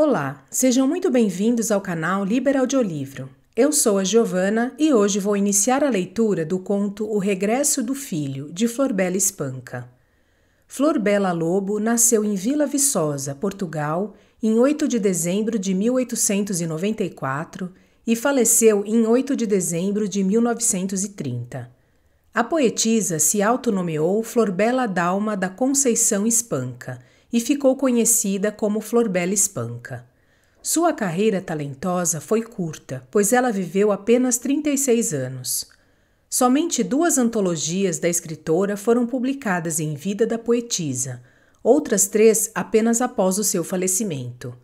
Olá, sejam muito bem-vindos ao canal Liber Audiolivro. Eu sou a Giovana e hoje vou iniciar a leitura do conto O Regresso do Filho, de Florbela Espanca. Florbela Lobo nasceu em Vila Viçosa, Portugal, em 8 de dezembro de 1894 e faleceu em 8 de dezembro de 1930. A poetisa se autonomeou Florbela Dalma da Conceição Espanca e ficou conhecida como Florbela Espanca. Sua carreira talentosa foi curta, pois ela viveu apenas 36 anos. Somente duas antologias da escritora foram publicadas em vida da poetisa, outras três apenas após o seu falecimento.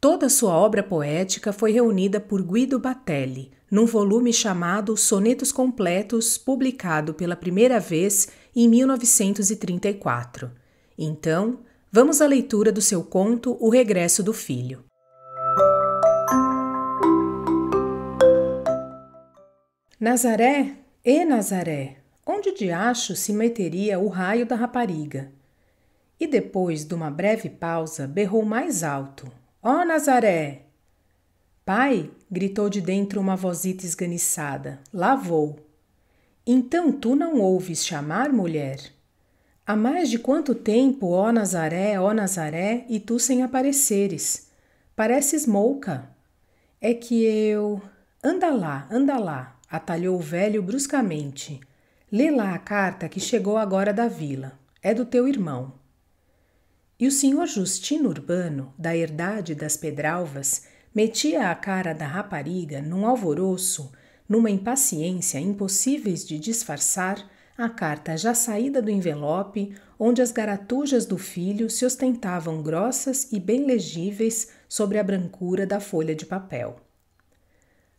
Toda sua obra poética foi reunida por Guido Batelli, num volume chamado Sonetos Completos, publicado pela primeira vez em 1934. Então, Vamos à leitura do seu conto O Regresso do Filho. Nazaré, e Nazaré, onde de acho se meteria o raio da rapariga? E depois de uma breve pausa, berrou mais alto: Ó oh, Nazaré! Pai! gritou de dentro uma vozita esganiçada: Lá vou! Então tu não ouves chamar, mulher? Há mais de quanto tempo, ó Nazaré, ó Nazaré, e tu sem apareceres? Pareces mouca. É que eu. Anda lá, anda lá, atalhou o velho bruscamente. Lê lá a carta que chegou agora da vila. É do teu irmão. E o senhor Justino Urbano, da herdade das Pedralvas, metia a cara da rapariga num alvoroço, numa impaciência impossíveis de disfarçar a carta já saída do envelope, onde as garatujas do filho se ostentavam grossas e bem legíveis sobre a brancura da folha de papel.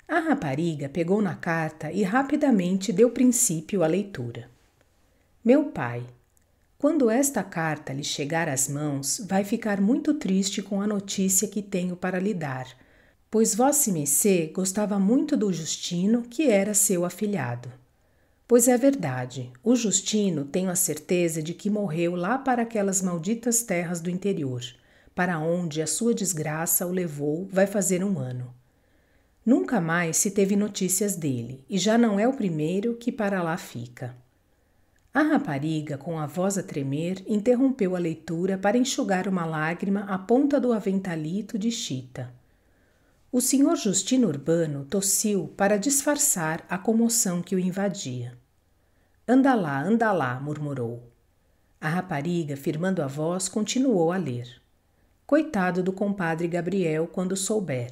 A rapariga pegou na carta e rapidamente deu princípio à leitura. Meu pai, quando esta carta lhe chegar às mãos, vai ficar muito triste com a notícia que tenho para lhe dar, pois Vossa c gostava muito do Justino, que era seu afilhado. Pois é verdade, o Justino tenho a certeza de que morreu lá para aquelas malditas terras do interior, para onde a sua desgraça o levou vai fazer um ano. Nunca mais se teve notícias dele e já não é o primeiro que para lá fica. A rapariga, com a voz a tremer, interrompeu a leitura para enxugar uma lágrima à ponta do aventalito de chita. O senhor Justino Urbano tossiu para disfarçar a comoção que o invadia. Anda lá, anda lá, murmurou. A rapariga, firmando a voz, continuou a ler. Coitado do compadre Gabriel quando souber.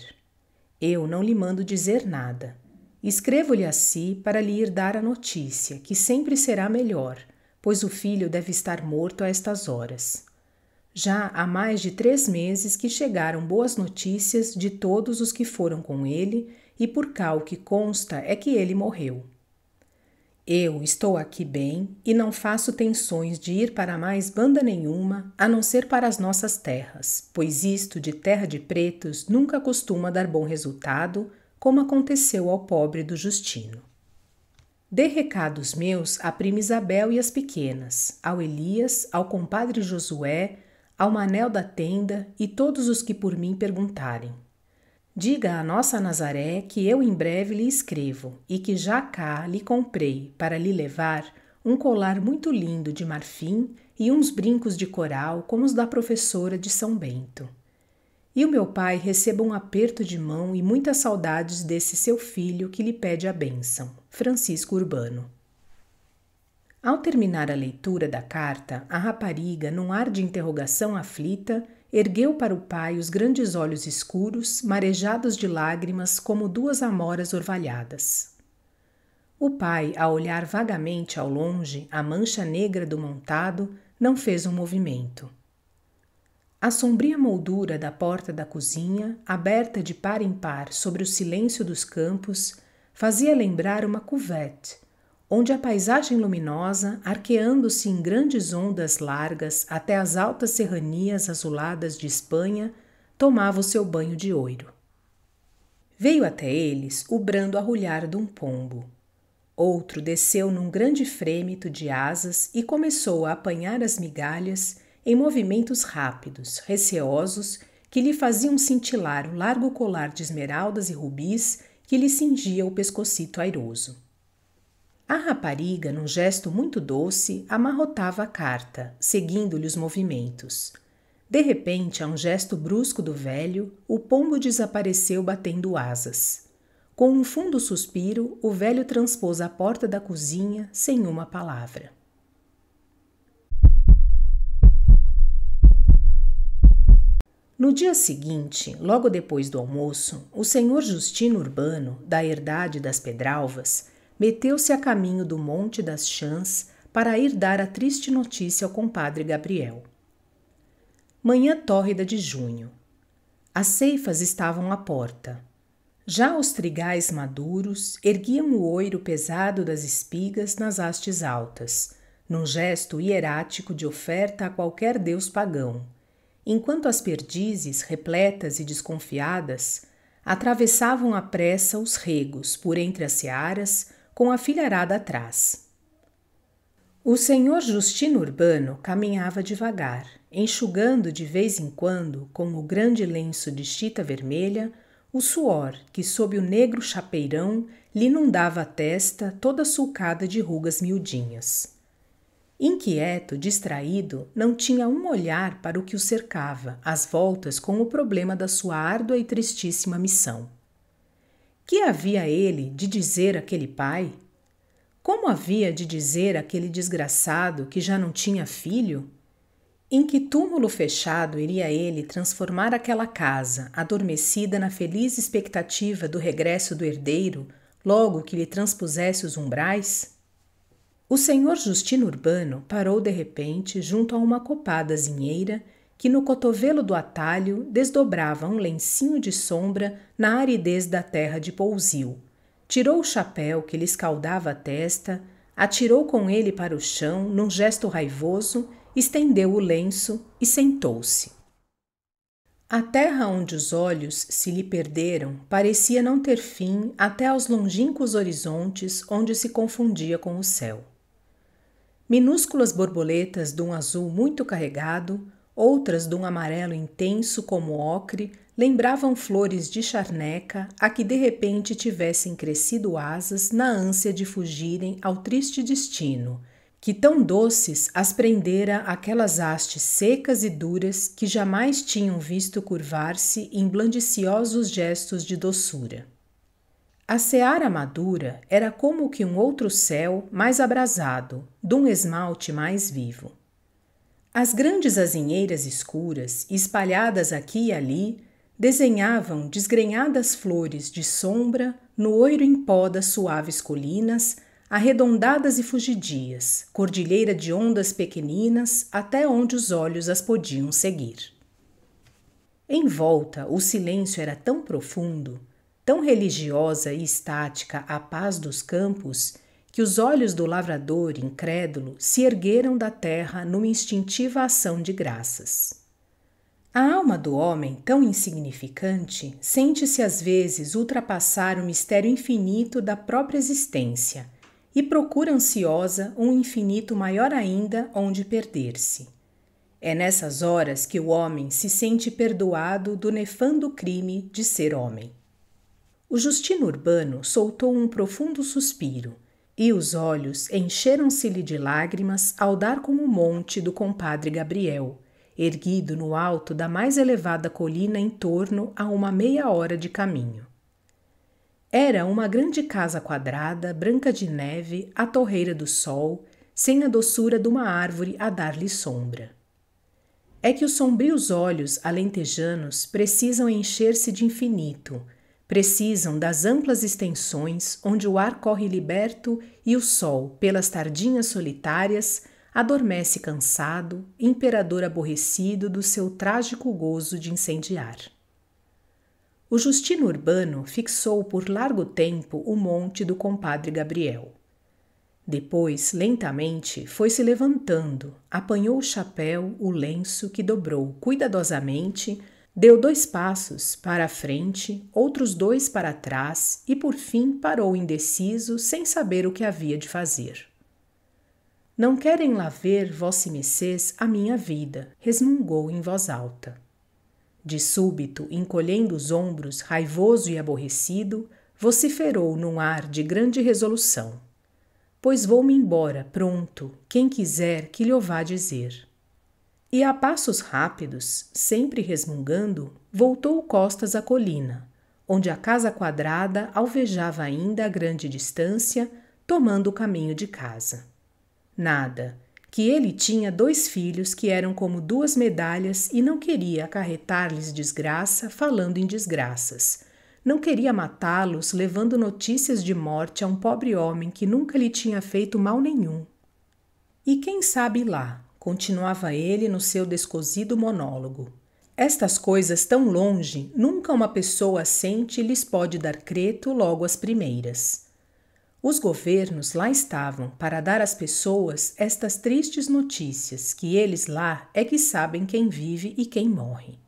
Eu não lhe mando dizer nada. Escrevo-lhe a si para lhe ir dar a notícia, que sempre será melhor, pois o filho deve estar morto a estas horas. Já há mais de três meses que chegaram boas notícias de todos os que foram com ele, e por cal que consta é que ele morreu. Eu estou aqui bem e não faço tensões de ir para mais banda nenhuma, a não ser para as nossas terras, pois isto de terra de pretos nunca costuma dar bom resultado, como aconteceu ao pobre do Justino. Dê recados meus à prima Isabel e às pequenas, ao Elias, ao compadre Josué, ao Manel da Tenda e todos os que por mim perguntarem. Diga à nossa Nazaré que eu em breve lhe escrevo e que já cá lhe comprei para lhe levar um colar muito lindo de marfim e uns brincos de coral como os da professora de São Bento. E o meu pai receba um aperto de mão e muitas saudades desse seu filho que lhe pede a bênção, Francisco Urbano. Ao terminar a leitura da carta, a rapariga, num ar de interrogação aflita, ergueu para o pai os grandes olhos escuros, marejados de lágrimas como duas amoras orvalhadas. O pai, a olhar vagamente ao longe a mancha negra do montado, não fez um movimento. A sombria moldura da porta da cozinha, aberta de par em par sobre o silêncio dos campos, fazia lembrar uma cuvette, onde a paisagem luminosa, arqueando-se em grandes ondas largas até as altas serranias azuladas de Espanha, tomava o seu banho de ouro. Veio até eles o brando arrulhar de um pombo. Outro desceu num grande frêmito de asas e começou a apanhar as migalhas em movimentos rápidos, receosos, que lhe faziam cintilar o largo colar de esmeraldas e rubis que lhe cingia o pescocito airoso. A rapariga, num gesto muito doce, amarrotava a carta, seguindo-lhe os movimentos. De repente, a um gesto brusco do velho, o pombo desapareceu batendo asas. Com um fundo suspiro, o velho transpôs a porta da cozinha sem uma palavra. No dia seguinte, logo depois do almoço, o senhor Justino Urbano, da herdade das Pedralvas, meteu-se a caminho do Monte das Chãs para ir dar a triste notícia ao compadre Gabriel. Manhã tórrida de junho. As ceifas estavam à porta. Já os trigais maduros erguiam o oiro pesado das espigas nas hastes altas, num gesto hierático de oferta a qualquer deus pagão, enquanto as perdizes, repletas e desconfiadas, atravessavam à pressa os regos por entre as searas, com a filharada atrás. O senhor Justino Urbano caminhava devagar, enxugando de vez em quando, com o grande lenço de chita vermelha, o suor que, sob o negro chapeirão, lhe inundava a testa toda sulcada de rugas miudinhas. Inquieto, distraído, não tinha um olhar para o que o cercava, às voltas com o problema da sua árdua e tristíssima missão. Que havia ele de dizer àquele pai? Como havia de dizer àquele desgraçado que já não tinha filho? Em que túmulo fechado iria ele transformar aquela casa, adormecida na feliz expectativa do regresso do herdeiro, logo que lhe transpusesse os umbrais? O senhor Justino Urbano parou de repente junto a uma copada zinheira que no cotovelo do atalho desdobrava um lencinho de sombra na aridez da terra de Pousio. Tirou o chapéu que lhe escaldava a testa, atirou com ele para o chão num gesto raivoso, estendeu o lenço e sentou-se. A terra onde os olhos se lhe perderam parecia não ter fim até aos longínquos horizontes onde se confundia com o céu. Minúsculas borboletas de um azul muito carregado Outras de um amarelo intenso como ocre lembravam flores de charneca a que de repente tivessem crescido asas na ânsia de fugirem ao triste destino, que tão doces as prendera aquelas hastes secas e duras que jamais tinham visto curvar-se em blandiciosos gestos de doçura. A seara madura era como que um outro céu mais abrasado, de um esmalte mais vivo. As grandes azinheiras escuras, espalhadas aqui e ali, desenhavam desgrenhadas flores de sombra no oiro em pó das suaves colinas, arredondadas e fugidias, cordilheira de ondas pequeninas até onde os olhos as podiam seguir. Em volta, o silêncio era tão profundo, tão religiosa e estática a paz dos campos que os olhos do lavrador incrédulo se ergueram da terra numa instintiva ação de graças. A alma do homem, tão insignificante, sente-se às vezes ultrapassar o mistério infinito da própria existência e procura ansiosa um infinito maior ainda onde perder-se. É nessas horas que o homem se sente perdoado do nefando crime de ser homem. O Justino Urbano soltou um profundo suspiro e os olhos encheram-se-lhe de lágrimas ao dar com o monte do compadre Gabriel, erguido no alto da mais elevada colina em torno a uma meia hora de caminho. Era uma grande casa quadrada, branca de neve, à torreira do sol, sem a doçura de uma árvore a dar-lhe sombra. É que os sombrios olhos alentejanos precisam encher-se de infinito Precisam das amplas extensões onde o ar corre liberto e o sol, pelas tardinhas solitárias, adormece cansado, imperador aborrecido do seu trágico gozo de incendiar. O Justino Urbano fixou por largo tempo o monte do compadre Gabriel. Depois, lentamente, foi se levantando, apanhou o chapéu, o lenço que dobrou cuidadosamente Deu dois passos para a frente, outros dois para trás e, por fim, parou indeciso, sem saber o que havia de fazer. Não querem lá ver, vossemecês, a minha vida, resmungou em voz alta. De súbito, encolhendo os ombros, raivoso e aborrecido, vociferou num ar de grande resolução. Pois vou-me embora, pronto, quem quiser que lhe o vá dizer. E a passos rápidos, sempre resmungando, voltou costas à colina, onde a casa quadrada alvejava ainda a grande distância, tomando o caminho de casa. Nada, que ele tinha dois filhos que eram como duas medalhas e não queria acarretar-lhes desgraça falando em desgraças. Não queria matá-los levando notícias de morte a um pobre homem que nunca lhe tinha feito mal nenhum. E quem sabe lá, continuava ele no seu descosido monólogo. Estas coisas tão longe, nunca uma pessoa sente lhes pode dar creto logo as primeiras. Os governos lá estavam para dar às pessoas estas tristes notícias, que eles lá é que sabem quem vive e quem morre.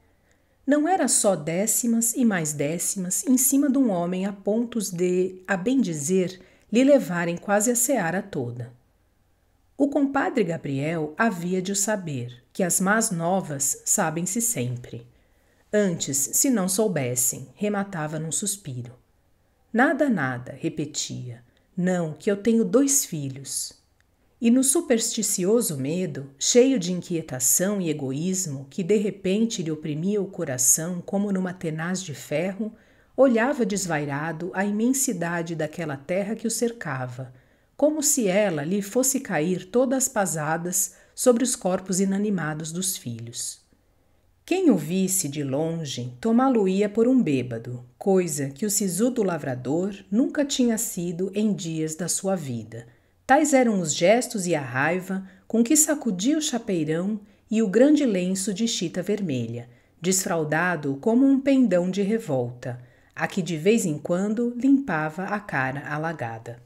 Não era só décimas e mais décimas em cima de um homem a pontos de, a bem dizer, lhe levarem quase a seara toda. O compadre Gabriel havia de o saber, que as más novas sabem-se sempre. Antes, se não soubessem, rematava num suspiro. Nada, nada, repetia. Não, que eu tenho dois filhos. E no supersticioso medo, cheio de inquietação e egoísmo, que de repente lhe oprimia o coração como numa tenaz de ferro, olhava desvairado a imensidade daquela terra que o cercava, como se ela lhe fosse cair todas pasadas sobre os corpos inanimados dos filhos. Quem o visse de longe tomá-lo-ia por um bêbado, coisa que o sisudo lavrador nunca tinha sido em dias da sua vida. Tais eram os gestos e a raiva com que sacudia o chapeirão e o grande lenço de chita vermelha, desfraldado como um pendão de revolta, a que de vez em quando limpava a cara alagada.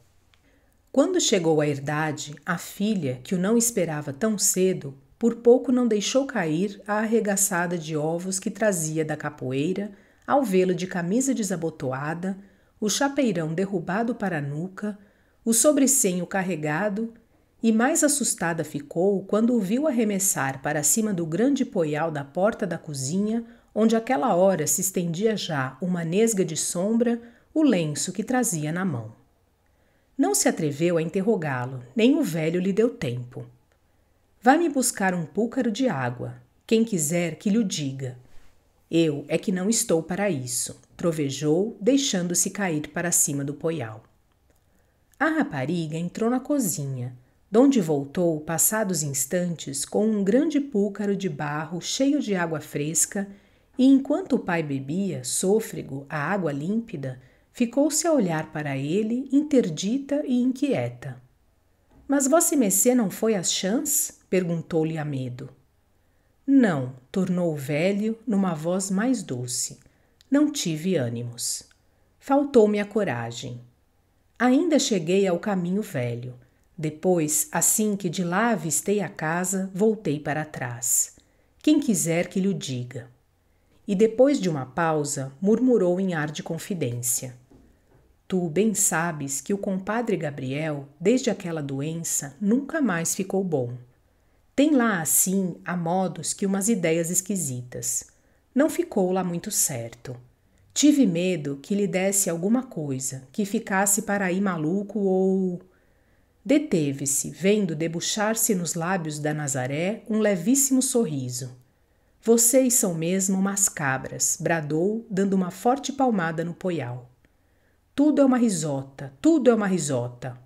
Quando chegou a herdade, a filha, que o não esperava tão cedo, por pouco não deixou cair a arregaçada de ovos que trazia da capoeira, ao vê-lo de camisa desabotoada, o chapeirão derrubado para a nuca, o sobrecenho carregado, e mais assustada ficou quando o viu arremessar para cima do grande poial da porta da cozinha, onde aquela hora se estendia já uma nesga de sombra, o lenço que trazia na mão. Não se atreveu a interrogá-lo, nem o velho lhe deu tempo. Vá-me buscar um púcaro de água. Quem quiser que lhe o diga. Eu é que não estou para isso, trovejou, deixando-se cair para cima do poial. A rapariga entrou na cozinha, donde voltou, passados instantes, com um grande púcaro de barro cheio de água fresca, e enquanto o pai bebia, sôfrego, a água límpida, Ficou-se a olhar para ele, interdita e inquieta. Mas Vossa Messê não foi às chãs? perguntou-lhe a medo. Não, tornou o velho numa voz mais doce. Não tive ânimos. Faltou-me a coragem. Ainda cheguei ao caminho velho. Depois, assim que de lá avistei a casa, voltei para trás. Quem quiser que lhe diga. E depois de uma pausa, murmurou em ar de confidência. Tu bem sabes que o compadre Gabriel, desde aquela doença, nunca mais ficou bom. Tem lá, assim, a modos que umas ideias esquisitas. Não ficou lá muito certo. Tive medo que lhe desse alguma coisa, que ficasse para aí maluco ou. Deteve-se, vendo debuxar-se nos lábios da Nazaré um levíssimo sorriso. Vocês são mesmo umas cabras, bradou, dando uma forte palmada no poial. Tudo é uma risota, tudo é uma risota.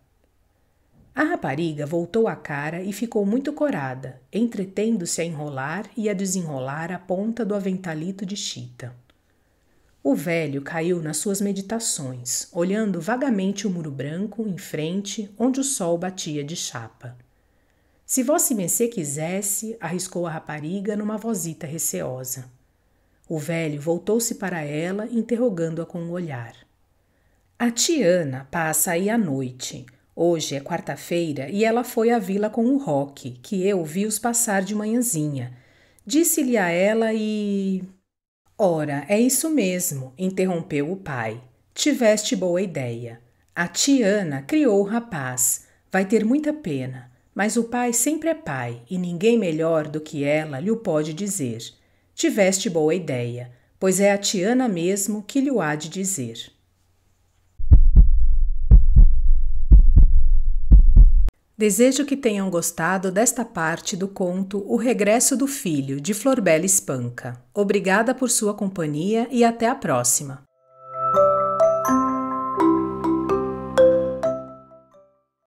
A rapariga voltou a cara e ficou muito corada, entretendo-se a enrolar e a desenrolar a ponta do aventalito de chita. O velho caiu nas suas meditações, olhando vagamente o muro branco em frente, onde o sol batia de chapa. Se Vossa Mercê quisesse, arriscou a rapariga numa vozita receosa. O velho voltou-se para ela, interrogando-a com o um olhar. A Tiana passa aí a noite. Hoje é quarta-feira e ela foi à vila com o Rock, que eu vi-os passar de manhãzinha. Disse-lhe a ela e. Ora, é isso mesmo, interrompeu o pai. Tiveste boa ideia. A Tiana criou o rapaz. Vai ter muita pena, mas o pai sempre é pai e ninguém melhor do que ela lhe o pode dizer. Tiveste boa ideia, pois é a Tiana mesmo que lhe o há de dizer. Desejo que tenham gostado desta parte do conto O Regresso do Filho, de Florbela Espanca. Obrigada por sua companhia e até a próxima!